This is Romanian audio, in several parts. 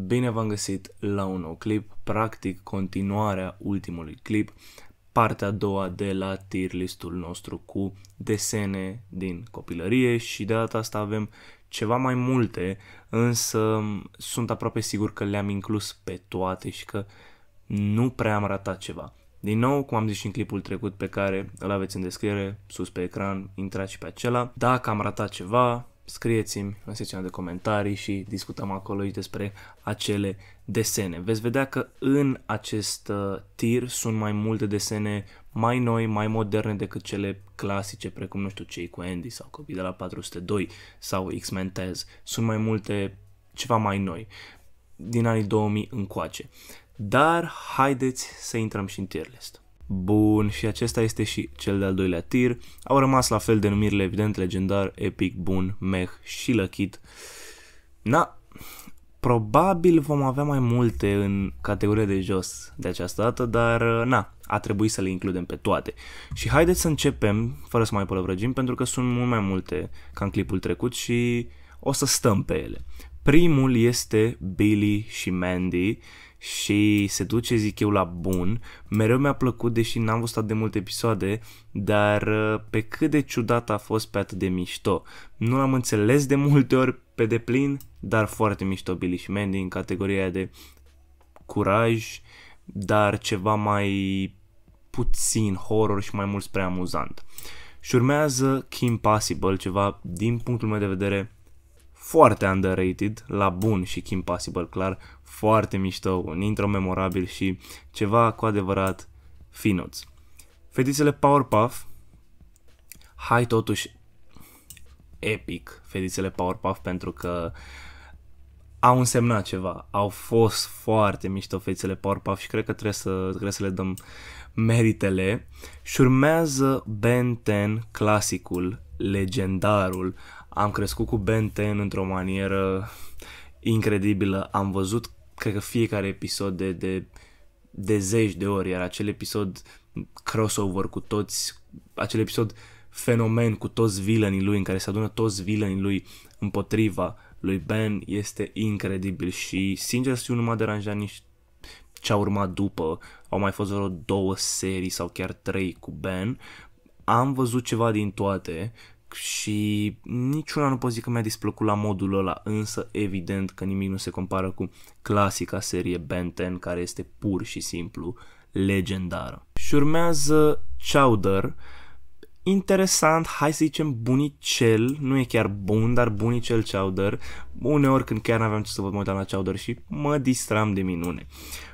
Bine v-am găsit la un nou clip, practic continuarea ultimului clip, partea a doua de la tier listul nostru cu desene din copilărie și de data asta avem ceva mai multe, însă sunt aproape sigur că le-am inclus pe toate și că nu prea am ratat ceva. Din nou, cum am zis și în clipul trecut pe care îl aveți în descriere, sus pe ecran, intrați și pe acela. Dacă am ratat ceva, scrieți-mi în secțiunea de comentarii și discutăm acolo și despre acele desene. Veți vedea că în acest uh, tir sunt mai multe desene mai noi, mai moderne decât cele clasice, precum, nu știu, cei cu Andy sau copii de la 402 sau X-Men Tez. Sunt mai multe, ceva mai noi, din anii 2000 încoace. Dar haideți să intrăm și în tier list. Bun, și acesta este și cel de-al doilea tir. Au rămas la fel denumirile evident legendar, epic, bun, meh și lăchit. Na, probabil vom avea mai multe în categoria de jos de această dată, dar na, a trebuit să le includem pe toate. Și haideți să începem, fără să mai pălăvrăgim, pentru că sunt mult mai multe ca în clipul trecut și o să stăm pe ele. Primul este Billy și Mandy. Uh, și se duce, zic eu, la bun. Mereu mi-a plăcut, deși n-am văzut atât de multe episoade, dar uh, pe cât de ciudat a fost pe atât de mișto. Nu l-am înțeles de multe ori pe deplin, dar foarte mișto Billy și Mandy în categoria de curaj, dar ceva mai puțin horror și mai mult spre amuzant. Și urmează Kim Possible, ceva din punctul meu de vedere foarte underrated, la bun și Kim Possible, clar, foarte mișto, un intro memorabil și ceva cu adevărat finuț. Fetițele Powerpuff, hai totuși epic fetițele Powerpuff pentru că au însemnat ceva, au fost foarte mișto fetițele Powerpuff și cred că trebuie să, trebuie să le dăm meritele. Și urmează Ben 10, clasicul, legendarul. Am crescut cu Ben 10 într-o manieră incredibilă, am văzut cred că fiecare episod de, de, de zeci de ori, iar acel episod crossover cu toți, acel episod fenomen cu toți villainii lui, în care se adună toți villainii lui împotriva lui Ben, este incredibil și sincer să nu m-a deranjat nici ce a urmat după, au mai fost vreo două serii sau chiar trei cu Ben, am văzut ceva din toate, și niciuna nu pot zic că mi-a displăcut la modul ăla, însă evident că nimic nu se compară cu clasica serie Ben 10 care este pur și simplu legendară. Și urmează Chowder, interesant, hai să zicem bunicel, nu e chiar bun, dar bunicel Chowder. Uneori când chiar n-aveam ce să văd, mă uitam la Chowder și mă distram de minune.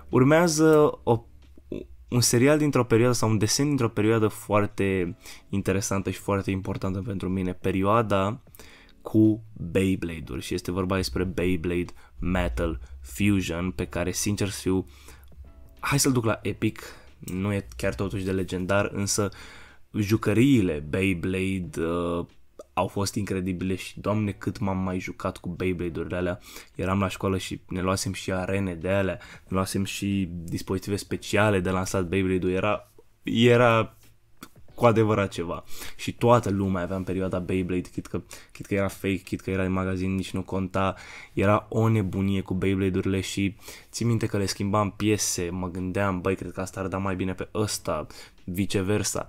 Urmează o un serial dintr-o perioadă sau un desen dintr-o perioadă foarte interesantă și foarte importantă pentru mine, perioada cu Beyblade-uri și este vorba despre Beyblade Metal Fusion pe care sincer să fiu hai să-l duc la epic nu e chiar totuși de legendar însă jucăriile Beyblade uh, au fost incredibile și doamne cât m-am mai jucat cu Beyblade-urile alea. Eram la școală și ne luasem și arene de alea, ne luasem și dispozitive speciale de lansat Beyblade-ul. Era, era cu adevărat ceva. Și toată lumea avea în perioada Beyblade, chit că, chit că era fake, chit că era în magazin, nici nu conta. Era o nebunie cu Beyblade-urile și țin minte că le schimbam piese, mă gândeam, băi, cred că asta ar da mai bine pe ăsta, viceversa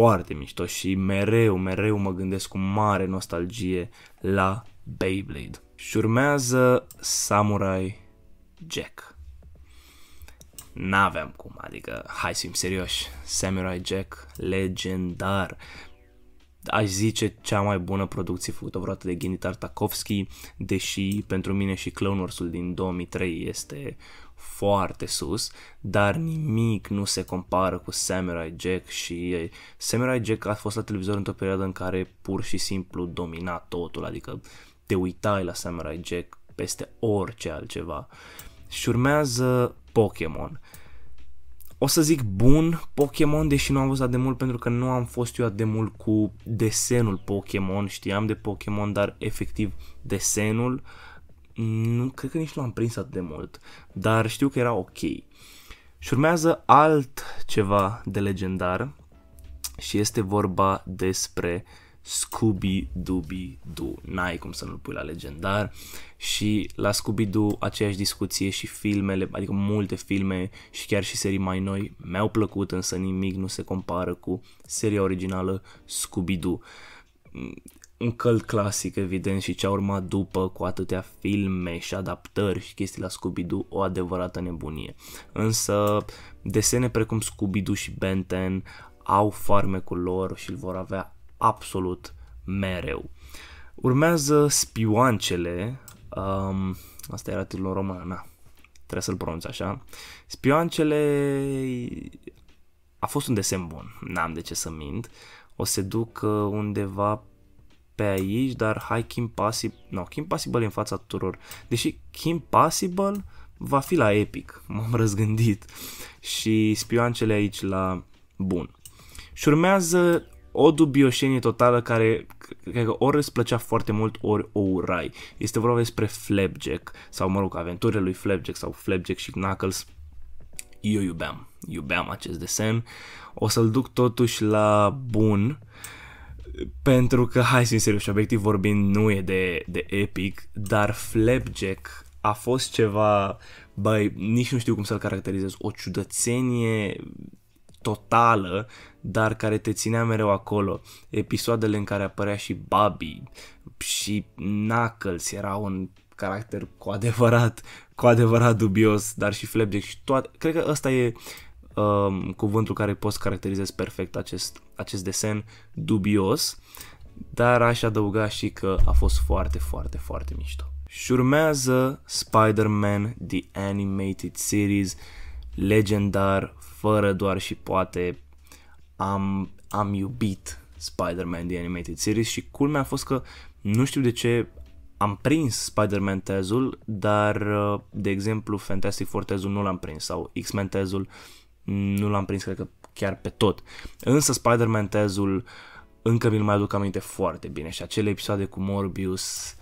foarte mișto și mereu, mereu mă gândesc cu mare nostalgie la Beyblade. Și urmează Samurai Jack. N-aveam cum, adică, hai să fim serioși, Samurai Jack, legendar. Aș zice cea mai bună producție făcută vreodată de Geni Tartakovski, deși pentru mine și Clone Wars-ul din 2003 este foarte sus, dar nimic nu se compară cu Samurai Jack și Samurai Jack a fost la televizor într-o perioadă în care pur și simplu domina totul, adică te uitai la Samurai Jack peste orice altceva. Și urmează Pokémon. O să zic bun Pokémon, deși nu am văzut de mult pentru că nu am fost eu de mult cu desenul Pokémon, știam de Pokémon, dar efectiv desenul uh, nu, cred că nici nu am prins atât de mult, dar știu că era ok. Și urmează alt ceva de legendar și este vorba despre Scooby Dooby Doo. N-ai cum să nu-l pui la legendar și la Scooby Doo aceeași discuție și filmele, adică multe filme și chiar și serii mai noi mi-au plăcut, însă nimic nu se compară cu seria originală Scooby Doo un cult clasic, evident, și ce a urmat după cu atâtea filme și adaptări și chestii la Scooby-Doo, o adevărată nebunie. Însă, desene precum Scooby-Doo și Benten au farmecul lor și îl vor avea absolut mereu. Urmează Spioancele, um, asta era titlul român, na, trebuie să-l pronunț așa. Spioancele a fost un desen bun, n-am de ce să mint. O se duc uh, undeva pe aici, dar hai Kim Possible, no, Kim Possible e în fața tuturor. Deși Kim Possible va fi la Epic, m-am răzgândit. Și spioancele aici la bun. Și urmează o dubioșenie totală care cred că ori îți plăcea foarte mult, ori o urai. Este vorba despre Flapjack sau, mă rog, aventurile lui Flapjack sau Flapjack și Knuckles. Eu iubeam, iubeam acest desen. O să-l duc totuși la bun. Uh, pentru că, hai să fim serios și obiectiv vorbind, nu e de, de epic, dar Flapjack a fost ceva, băi, nici nu știu cum să-l caracterizez, o ciudățenie totală, dar care te ținea mereu acolo. Episoadele în care apărea și Bobby și Knuckles era un caracter cu adevărat, cu adevărat dubios, dar și Flapjack și toate. Cred că ăsta e um, cuvântul care pot să caracterizez perfect acest, acest desen dubios, dar aș adăuga și că a fost foarte, foarte, foarte mișto. Și urmează Spider-Man The Animated Series, legendar, fără doar și poate am, am iubit Spider-Man The Animated Series și culmea a fost că nu știu de ce am prins Spider-Man tezul, dar, uh, de exemplu, Fantastic Four tezul nu l-am prins sau X-Men tezul nu l-am prins, cred că chiar pe tot. Însă Spider-Man tezul încă mi-l mai aduc aminte foarte bine și acele episoade cu Morbius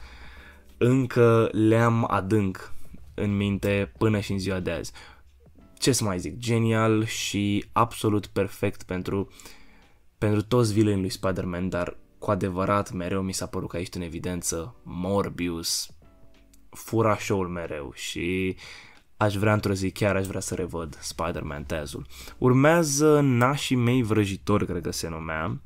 încă le-am adânc în minte până și în ziua de azi. Ce să mai zic, genial și absolut perfect pentru, pentru toți vilenii lui Spider-Man, dar cu adevărat mereu mi s-a părut că aici în evidență Morbius fura show-ul mereu și uh, aș vrea într-o zi, chiar aș vrea să revăd Spider-Man Tezul. Urmează Nașii mei vrăjitori, cred că se numea.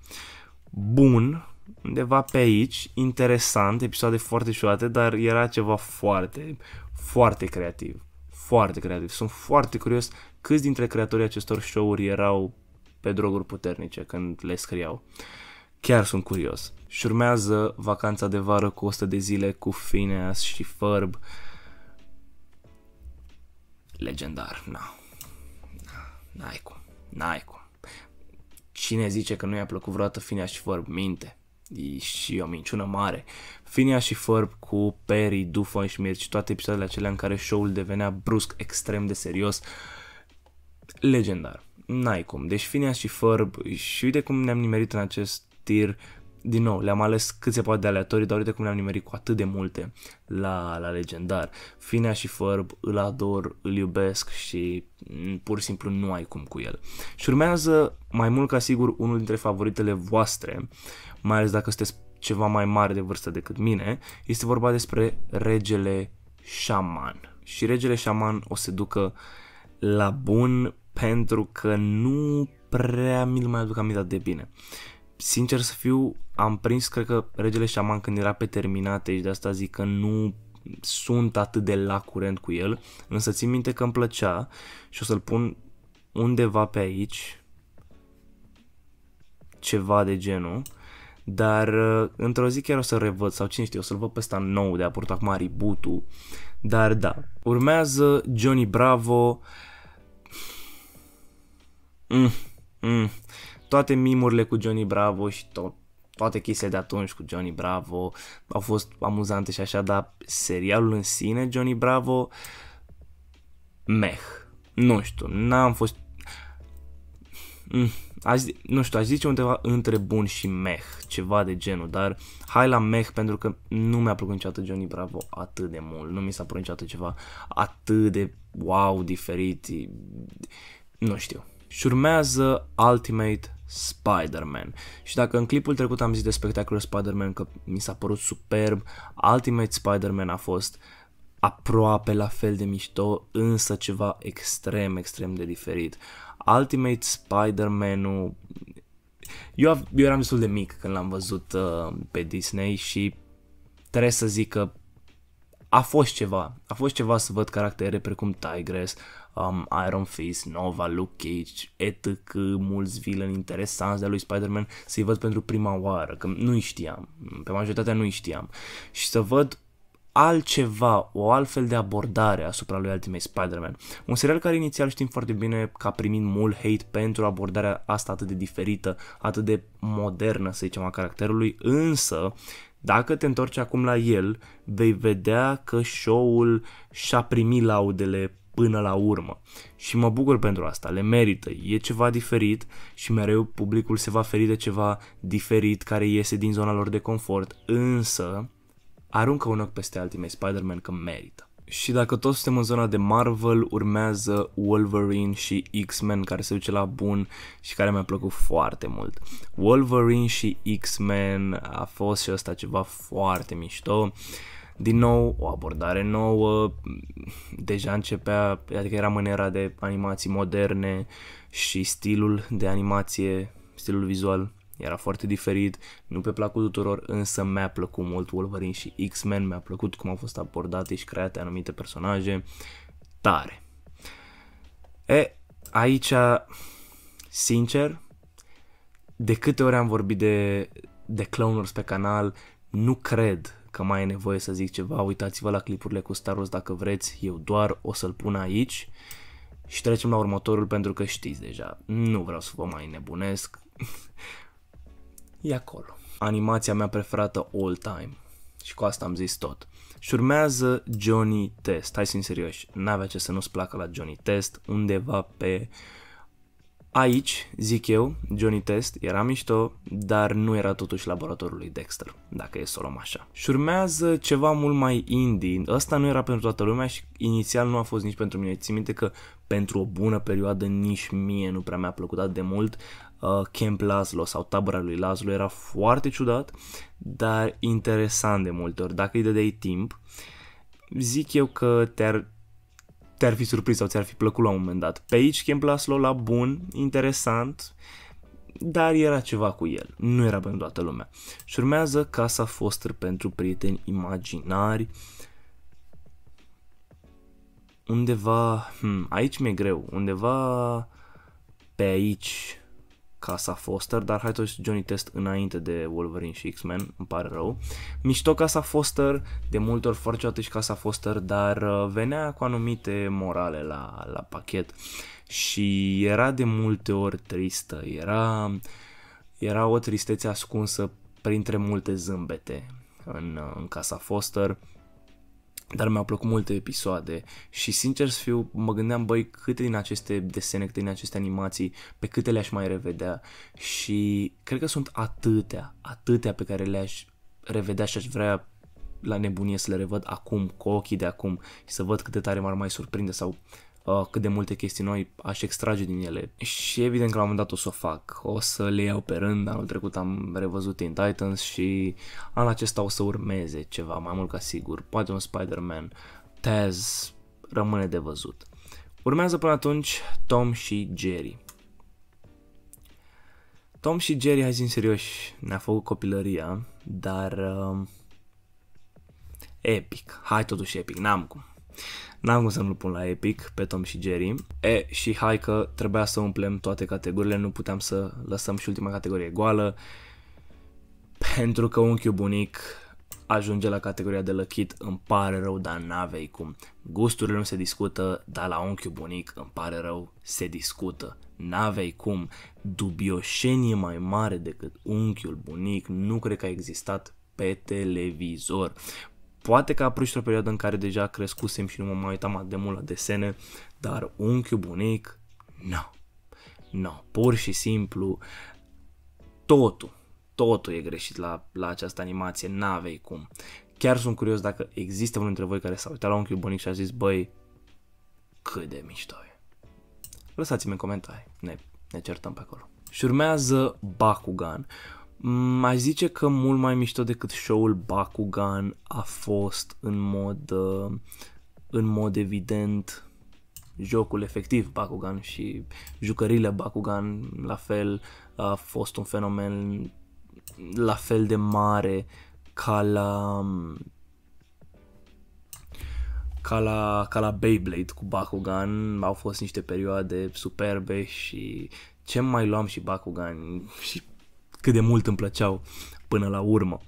Bun, undeva pe aici, interesant, episoade foarte șoate, dar era ceva foarte, foarte creativ. Foarte creativ. Sunt foarte curios câți dintre creatorii acestor show-uri erau pe droguri puternice când le scriau. Chiar sunt curios. Și urmează vacanța de vară cu 100 de zile cu Phineas și Ferb. Uh, legendar, na. N-ai cum, n-ai cum. Cine zice că nu i-a plăcut vreodată Finea și Ferb? Minte. E și o minciună mare. Finea și Ferb cu Perry, Dufon și Mirci, toate episoadele acelea în care show-ul devenea brusc extrem de serios. Legendar. N-ai cum. Deci Finea și Ferb și uite cum ne-am nimerit în acest tir din nou, le-am ales cât se poate de aleatorii, dar uite cum le-am nimerit cu atât de multe la, la legendar. Finea și Ferb îl ador, îl iubesc și mm, pur și simplu nu ai cum cu el. Și urmează mai mult ca sigur unul dintre favoritele voastre, mai ales dacă sunteți ceva mai mare de vârstă decât mine, este vorba despre regele Shaman. Și regele shaman o se ducă la bun pentru că nu prea mi-l mai aduc aminte de bine sincer să fiu, am prins, cred că, Regele Șaman când era pe terminate și deci de asta zic că nu sunt atât de la curent cu el, însă țin minte că îmi plăcea și o să-l pun undeva pe aici, ceva de genul, dar uh, într-o zi chiar o să revăd sau cine știe, o să-l văd pe ăsta nou de a purta acum reboot -ul. dar da. Urmează Johnny Bravo, mm, mm toate mimurile cu Johnny Bravo și tot toate chestiile de atunci cu Johnny Bravo au fost amuzante și așa, dar serialul în sine, Johnny Bravo, meh. Nu știu, n-am fost... Mm, aș, nu știu, aș zice undeva între bun și meh, ceva de genul, dar hai la meh pentru că nu mi-a plăcut niciodată Johnny Bravo atât de mult, nu mi s-a plăcut niciodată ceva atât de wow, diferit, nu știu. Și urmează Ultimate Spider-Man. Și dacă în clipul trecut am zis de spectacolul Spider-Man că mi s-a părut superb, Ultimate Spider-Man a fost aproape la fel de mișto, însă ceva extrem, extrem de diferit. Ultimate Spider-Man-ul... Eu, eu eram destul de mic când l-am văzut uh, pe Disney și trebuie să zic că a fost ceva. A fost ceva să văd caractere precum Tigress, um, Iron Fist, Nova, Luke Cage, etc. Mulți villain interesanți de lui Spider-Man să-i văd pentru prima oară, că nu-i știam, pe majoritatea nu-i știam. Și să văd altceva, o altfel de abordare asupra lui Ultimate Spider-Man. Un serial care inițial știm foarte bine că a primit mult hate pentru abordarea asta atât de diferită, atât de modernă, să zicem, a caracterului, însă dacă te întorci acum la el, vei vedea că show-ul și-a primit laudele până la urmă. Și mă bucur pentru asta, le merită, e ceva diferit și mereu publicul se va feri de ceva diferit care iese din zona lor de confort, însă aruncă un ochi peste Ultimate Spider-Man că merită. Și dacă tot suntem în zona de Marvel, urmează Wolverine și X-Men care se duce la bun și care mi-a plăcut foarte mult. Wolverine și X-Men a fost și ăsta ceva foarte mișto. Uh, din nou o abordare nouă, deja începea, adică era mânera de animații moderne și stilul de animație, stilul vizual era foarte diferit, nu pe placul tuturor, însă mi-a plăcut mult Wolverine și X-Men, mi-a plăcut cum au fost abordate și create anumite personaje, tare. E, aici, sincer, de câte ori am vorbit de, de clonuri pe canal, nu cred că mai e nevoie să zic ceva, uitați-vă la clipurile cu Staros dacă vreți, eu doar o să-l pun aici și trecem la următorul pentru că știți deja, nu vreau să vă mai nebunesc, e acolo. Animația mea preferată all time și cu asta am zis tot. Și urmează Johnny Test, hai să fim serioși, n-avea ce să nu-ți placă la Johnny Test, undeva pe uh, Aici, zic eu, Johnny Test era mișto, dar nu era totuși laboratorul lui Dexter, dacă e să o luăm așa. Și urmează ceva mult mai indie, ăsta nu era pentru toată lumea și inițial nu a fost nici pentru mine. Țin minte că pentru o bună perioadă nici mie nu prea mi-a plăcut atât de mult. Uh, Camp Lazlo sau tabăra lui Lazlo era foarte ciudat, dar interesant de multe ori. Dacă îi dădeai timp, zic eu că te-ar te-ar fi surprins sau ți-ar fi plăcut la un moment dat. Pe aici Ken Blaslow la bun, interesant, dar era ceva cu el, nu era pentru toată lumea. Și urmează Casa Foster pentru prieteni imaginari, undeva, hmm, aici mi-e greu, undeva pe aici, Casa Foster, dar hai totuși Johnny Test înainte de Wolverine și X-Men, îmi pare rău. Mișto Casa Foster, de multe ori foarte atunci Casa Foster, dar uh, venea cu anumite morale la, la pachet și era de multe ori tristă, era, era o tristețe ascunsă printre multe zâmbete în, uh, în Casa Foster dar mi-au plăcut multe episoade și sincer să fiu, mă gândeam, băi, câte din aceste desene, câte din aceste animații, pe câte le-aș mai revedea și cred că sunt atâtea, atâtea pe care le-aș revedea și aș vrea la nebunie să le revăd acum, cu ochii de acum și să văd cât de tare m-ar mai surprinde sau Uh, cât de multe chestii noi aș extrage din ele și evident că la un moment dat o să o fac. O să le iau pe rând, anul trecut am revăzut în Titans și anul acesta o să urmeze ceva mai mult ca sigur, poate un Spider-Man, Taz, rămâne de văzut. Urmează până atunci Tom și Jerry. Tom și Jerry, hai zis serios, ne-a făcut copilăria, dar... Uh, epic, hai totuși epic, n-am cum. N-am cum să nu-l pun la Epic pe Tom și Jerry. E, și hai că trebuia să umplem toate categoriile, nu puteam să lăsăm și ultima categorie goală. Pentru că unchiul bunic ajunge la categoria de lăchit, îmi pare rău, dar n-avei cum. Gusturile nu se discută, dar la unchiul bunic, îmi pare rău, se discută. N-avei cum. Dubioșenie mai mare decât unchiul bunic nu cred că a existat pe televizor. Poate că a apărut o perioadă în care deja crescusem și nu mă mai uitam atât de mult la desene, dar unchiul bunic, nu. No. Nu, no, pur și simplu totul, totul e greșit la, la această animație, n-avei cum. Chiar sunt curios dacă există unul dintre voi care s-a uitat la unchiul bunic și a zis, băi, cât de mișto e. Lăsați-mi în comentarii, ne, ne certăm pe acolo. Și urmează Bakugan, Mm, aș zice că mult mai mișto decât show-ul Bakugan a fost în mod, uh, în mod evident jocul efectiv Bakugan și jucările Bakugan la fel a fost un fenomen la fel de mare ca la um, ca la, ca la Beyblade cu Bakugan au fost niște perioade superbe și ce mai luam și Bakugan și cât de mult îmi plăceau până la urmă.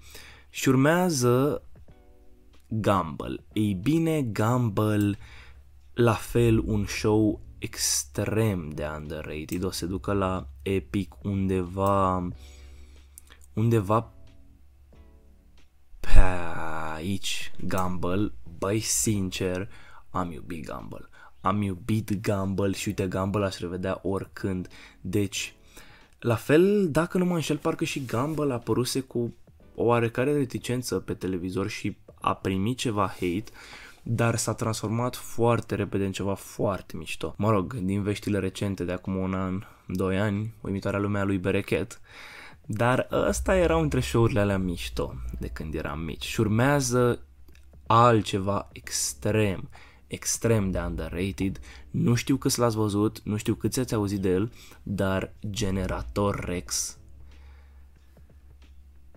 Și urmează Gumball. Ei bine, Gumball, la fel un show extrem de underrated. O se ducă la Epic undeva undeva pe aici Gumball. Băi, sincer, am iubit Gumball. Am iubit Gumball și uite, Gumball aș revedea oricând. Deci, la fel, dacă nu mă înșel, parcă și Gumball păruse cu o oarecare reticență pe televizor și a primit ceva hate, dar s-a transformat foarte repede în ceva foarte mișto. Mă rog, din veștile recente de acum un an, doi ani, uimitoarea lumea lui Berechet, dar ăsta era între show-urile alea mișto de când eram mici și urmează altceva extrem, extrem de underrated nu știu câți l-ați văzut, nu știu câți ați auzit de el, dar Generator Rex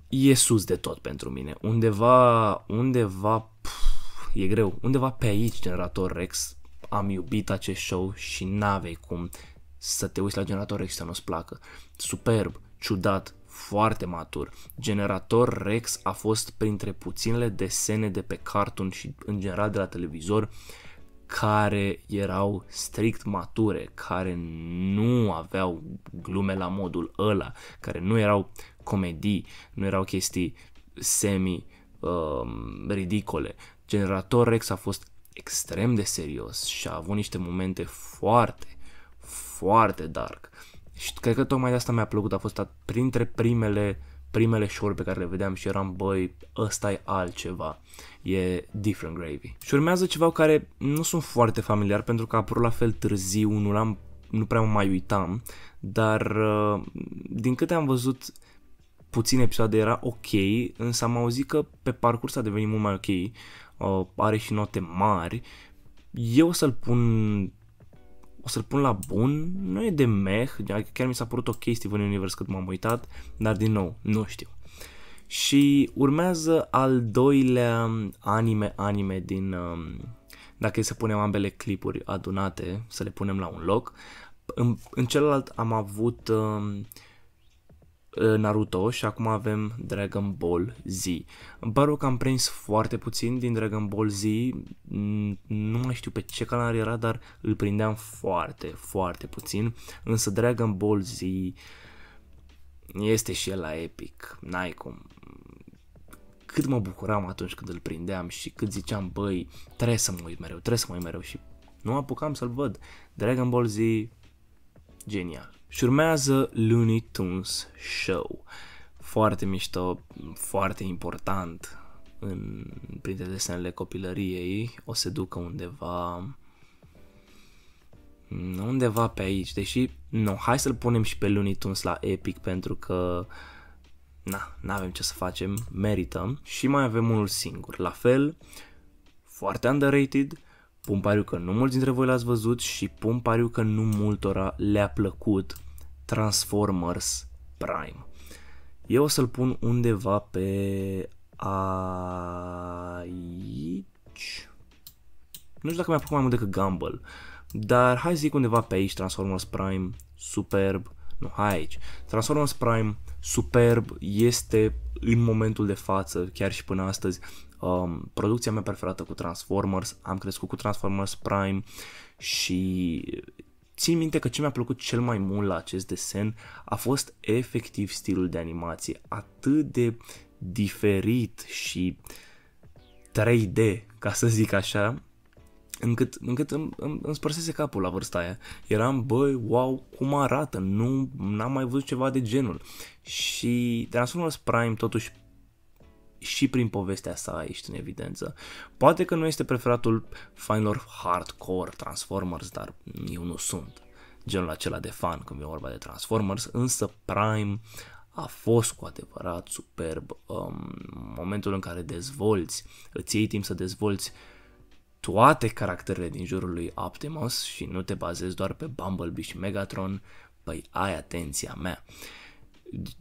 e sus de tot pentru mine. Undeva, undeva, pf, e greu, undeva pe aici Generator Rex am iubit acest show și n-avei cum să te uiți la Generator Rex să nu-ți placă. Superb, ciudat, foarte matur. Generator Rex a fost printre puținele desene de pe cartoon și în general de la televizor uh, care erau strict mature, care nu aveau glume la modul ăla, care nu erau comedii, nu erau chestii semi uh, ridicole. Generator Rex a fost extrem de serios și a avut niște momente foarte, foarte dark. Și cred că tocmai de asta mi-a plăcut, a fost printre primele primele show pe care le vedeam și eram, băi, ăsta e altceva, e different gravy. Și urmează ceva care nu sunt foarte familiar pentru că a apărut la fel târziu, nu l-am nu prea mai uitam, dar uh, din câte am văzut puține episoade era ok, însă am auzit că pe parcurs a devenit mult mai ok, uh, are și note mari. Eu o să-l pun o să-l pun la bun, nu e de meh, adică chiar mi s-a părut ok Steven Universe cât m-am uitat, dar din nou, nu știu. Și urmează al doilea anime-anime din, um, dacă e să punem ambele clipuri adunate, să le punem la un loc. În, în celălalt am avut um, Uh, Naruto și acum avem Dragon Ball Z. Îmi pare că am prins foarte puțin din Dragon Ball Z, mm, nu mai știu pe ce canal era, dar îl prindeam foarte, foarte puțin, însă Dragon Ball Z este și el la epic, n-ai cum. Cât mă bucuram atunci când îl prindeam și cât ziceam, băi, trebuie să mă uit mereu, trebuie să mă uit mereu și nu apucam să-l văd. Dragon Ball Z, genial și urmează Looney Tunes Show. Foarte mișto, foarte important în, printre desenele copilăriei. O se ducă undeva undeva pe aici, deși nu, hai să-l punem și pe Looney Tunes la Epic pentru că na, n-avem ce să facem, merităm și mai avem unul singur, la fel, foarte underrated, Pun pariu că nu mulți dintre voi l-ați văzut și pun pariu că nu multora le-a plăcut Transformers Prime. Eu o să-l pun undeva pe aici. Nu știu dacă mi-a plăcut mai mult decât Gumball, dar hai să zic undeva pe aici Transformers Prime, superb, nu, hai aici. Transformers Prime, superb, este în momentul de față, chiar și până astăzi, um, producția mea preferată cu Transformers, am crescut cu Transformers Prime și țin minte că ce mi-a plăcut cel mai mult la acest desen a fost efectiv stilul de animație, atât de diferit și 3D, ca să zic așa, încât, încât îmi, îmi, îmi spărsese capul la vârsta aia. Eram, băi, wow, cum arată, nu n am mai văzut ceva de genul. Și Transformers Prime totuși și prin povestea sa ești în evidență. Poate că nu este preferatul fanilor hardcore Transformers, dar eu nu sunt genul acela de fan când e vorba de Transformers, însă Prime a fost cu adevărat superb um, momentul în care dezvolți, îți iei timp să dezvolți toate caracterele din jurul lui Optimus și nu te bazezi doar pe Bumblebee și Megatron, păi ai atenția mea. Uh,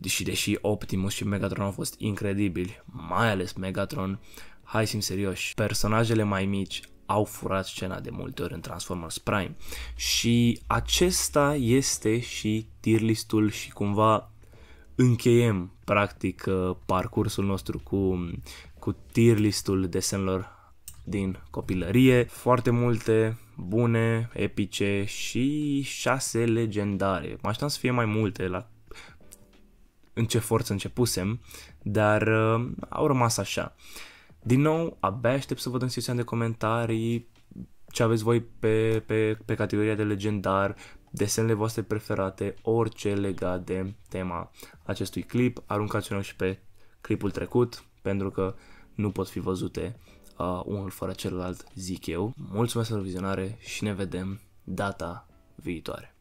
și deși Optimus și Megatron au fost incredibili, mai ales Megatron, hai să serioși, personajele mai mici au furat scena de multe ori în Transformers Prime și acesta este și tier și cumva încheiem practic uh, parcursul nostru cu, cu tier listul desenelor din copilărie, foarte multe bune, epice și șase legendare. Mă așteptam să fie mai multe la în ce forță începusem, dar uh, au rămas așa. Din nou, abia aștept să văd în secțiunea de comentarii ce aveți voi pe, pe, pe categoria de legendar, desenele voastre preferate, orice legat de tema acestui clip. Aruncați-o și pe clipul trecut, pentru că nu pot fi văzute uh, unul fără celălalt, zic eu. Mulțumesc pentru vizionare și ne vedem data viitoare.